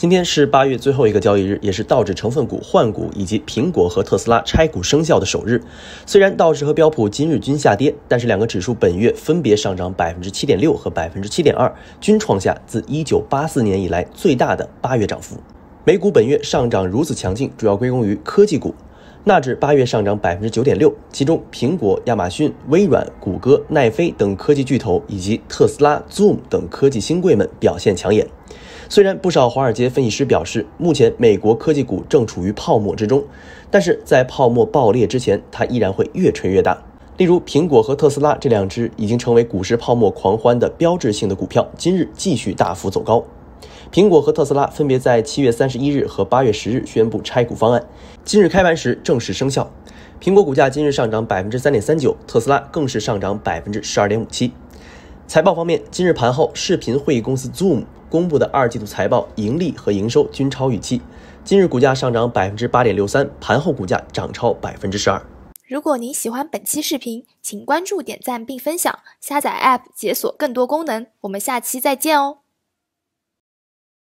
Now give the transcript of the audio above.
今天是八月最后一个交易日，也是道指成分股换股以及苹果和特斯拉拆股生效的首日。虽然道指和标普今日均下跌，但是两个指数本月分别上涨百分之七点六和百分之七点二，均创下自一九八四年以来最大的八月涨幅。美股本月上涨如此强劲，主要归功于科技股。纳指八月上涨百分之九点六，其中苹果、亚马逊、微软、谷歌、奈飞等科技巨头，以及特斯拉、Zoom 等科技新贵们表现抢眼。虽然不少华尔街分析师表示，目前美国科技股正处于泡沫之中，但是在泡沫爆裂之前，它依然会越吹越大。例如，苹果和特斯拉这两只已经成为股市泡沫狂欢的标志性的股票，今日继续大幅走高。苹果和特斯拉分别在七月三十一日和八月十日宣布拆股方案，今日开盘时正式生效。苹果股价今日上涨百分之三点三九，特斯拉更是上涨百分之十二点五七。财报方面，今日盘后视频会议公司 Zoom 公布的二季度财报，盈利和营收均超预期。今日股价上涨百分之八点六三，盘后股价涨超百分之十二。如果您喜欢本期视频，请关注、点赞并分享，下载 App 解锁更多功能。我们下期再见哦。